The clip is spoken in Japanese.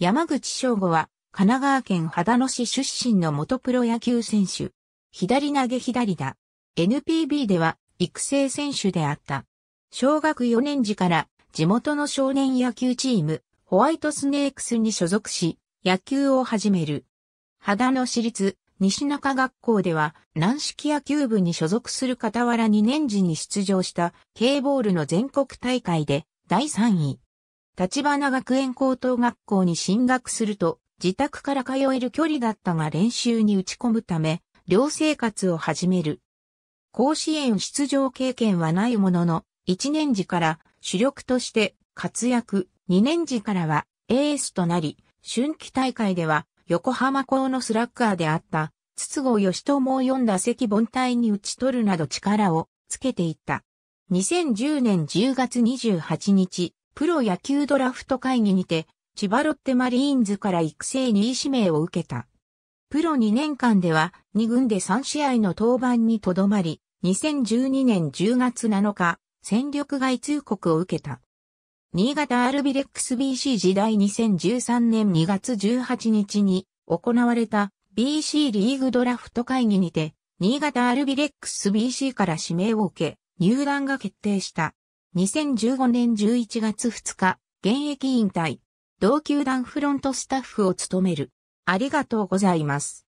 山口翔吾は、神奈川県秦野市出身の元プロ野球選手。左投げ左打。NPB では育成選手であった。小学4年時から地元の少年野球チーム、ホワイトスネークスに所属し、野球を始める。秦野市立西中学校では軟式野球部に所属する傍ら2年時に出場した K ボールの全国大会で第3位。立花学園高等学校に進学すると、自宅から通える距離だったが練習に打ち込むため、寮生活を始める。甲子園出場経験はないものの、1年時から主力として活躍、2年時からはエースとなり、春季大会では横浜校のスラッガーであった筒子義友を4打席凡退に打ち取るなど力をつけていった。2010年10月28日、プロ野球ドラフト会議にて、千葉ロッテマリーンズから育成2位指名を受けた。プロ2年間では2軍で3試合の登板にとどまり、2012年10月7日、戦力外通告を受けた。新潟アルビレックス BC 時代2013年2月18日に行われた BC リーグドラフト会議にて、新潟アルビレックス BC から指名を受け、入団が決定した。2015年11月2日、現役引退、同球団フロントスタッフを務める。ありがとうございます。